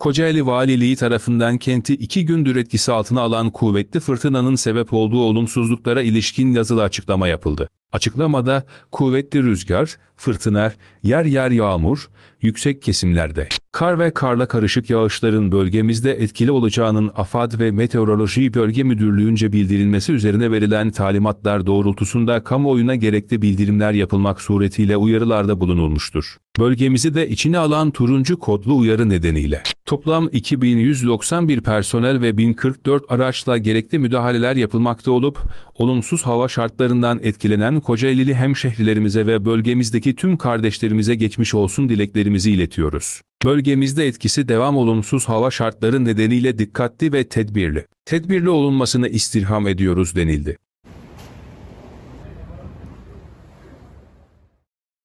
Kocaeli Valiliği tarafından kenti iki gündür etkisi altına alan kuvvetli fırtınanın sebep olduğu olumsuzluklara ilişkin yazılı açıklama yapıldı. Açıklamada kuvvetli rüzgar, fırtına, yer yer yağmur, yüksek kesimlerde kar ve karla karışık yağışların bölgemizde etkili olacağının AFAD ve Meteoroloji Bölge Müdürlüğü'nce bildirilmesi üzerine verilen talimatlar doğrultusunda kamuoyuna gerekli bildirimler yapılmak suretiyle uyarılarda bulunulmuştur. Bölgemizi de içine alan turuncu kodlu uyarı nedeniyle Toplam 2191 personel ve 1044 araçla gerekli müdahaleler yapılmakta olup, olumsuz hava şartlarından etkilenen Kocaelili hemşehrilerimize ve bölgemizdeki tüm kardeşlerimize geçmiş olsun dileklerimizi iletiyoruz. Bölgemizde etkisi devam olumsuz hava şartları nedeniyle dikkatli ve tedbirli. Tedbirli olunmasını istirham ediyoruz denildi.